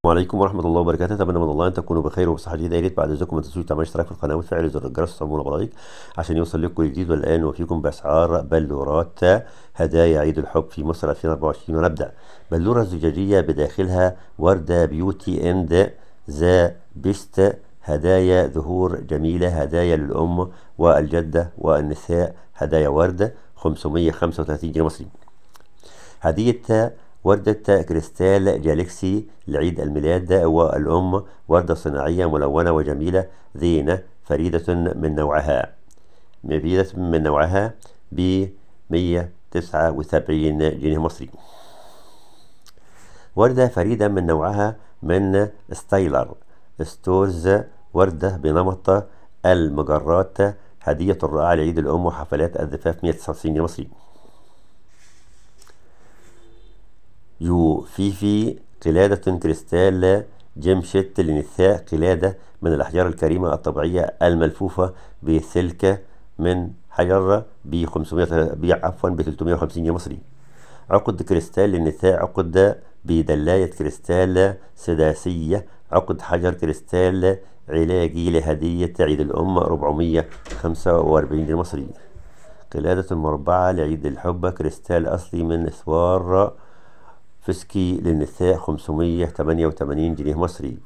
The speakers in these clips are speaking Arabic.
السلام عليكم ورحمة الله وبركاته أتمنى من الله أن تكونوا بخير وبصحة جيدة يا ريت بعد إذنكم ما تنسوش تعملوا اشتراك في القناة وتفعلوا زر الجرس وتعملوا لايك عشان يوصل لكم جديد والآن وفيكم بأسعار بلورات هدايا عيد الحب في مصر 2024 ونبدأ بلورة زجاجية بداخلها وردة بيوتي إند ذا بيست هدايا ظهور جميلة هدايا للأم والجدة والنساء هدايا وردة 535 جنيه مصري هدية وردة كريستال جالكسي لعيد الميلاد والأم وردة صناعية ملونة وجميلة زينة فريدة من نوعها فريدة من نوعها ب 179 جنيه مصري وردة فريدة من نوعها من ستايلر ستورز وردة بنمط المجرات هدية الرائعة لعيد الأم وحفلات الزفاف 199 جنيه مصري يو فيفي قلادة جيم شيت للنساء قلادة من الأحجار الكريمة الطبيعية الملفوفة بسلكة من حجر ب 500 عفوا ب 350 جنيه مصري عقد كريستال للنساء عقد بدلاية كريستال سداسية عقد حجر كريستال علاجي لهدية عيد الأم 445 جنيه مصري قلادة مربعة لعيد الحب كريستال أصلي من إسوار فسكي للنساء 588 جنيه مصري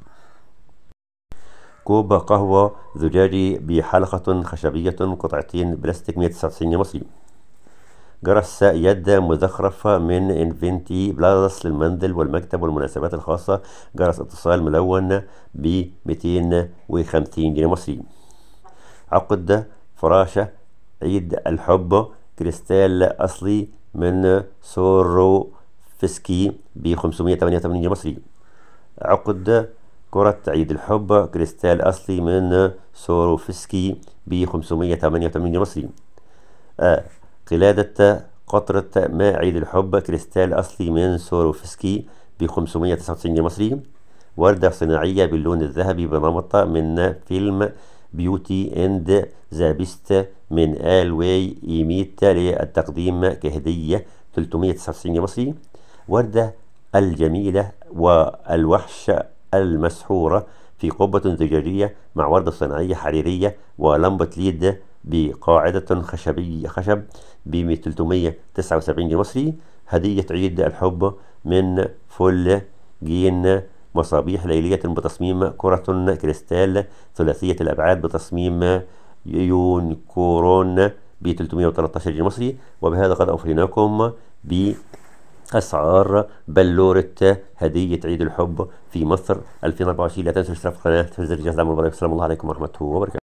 كوب قهوة زجاجي بحلقة خشبية قطعتين بلاستيك 199 جنيه مصري جرس يد مزخرف من انفنتي بلاس للمنزل والمكتب والمناسبات الخاصة جرس اتصال ملون ب 250 جنيه مصري عقد فراشة عيد الحب كريستال أصلي من سورو فيسكي ب 588 جنيه مصري عقد كرة عيد الحب كريستال أصلي من سوروفسكي ب 588 جنيه مصري آه. قلادة قطرة ماء عيد الحب كريستال أصلي من سوروفسكي ب 599 جنيه مصري وردة صناعية باللون الذهبي بنمط من فيلم بيوتي اند ذا بيست من آل واي إيميت للتقديم كهدية 399 مصري وردة الجميلة والوحشة المسحورة في قبة زجاجية مع وردة صناعية حريرية ولمبة ليد بقاعدة خشبية خشب ب 379 جنيه مصري هدية عيد الحب من فل جين مصابيح ليلية بتصميم كرة كريستال ثلاثية الأبعاد بتصميم يونكورون ب 313 جنيه مصري وبهذا قد أوفيناكم ب أسعار بلورة هدية عيد الحب في مصر 2024 لا تنسوا الاشتراك في القناة تفعيل الجهاز المبارك دعم السلام عليكم ورحمة الله وبركاته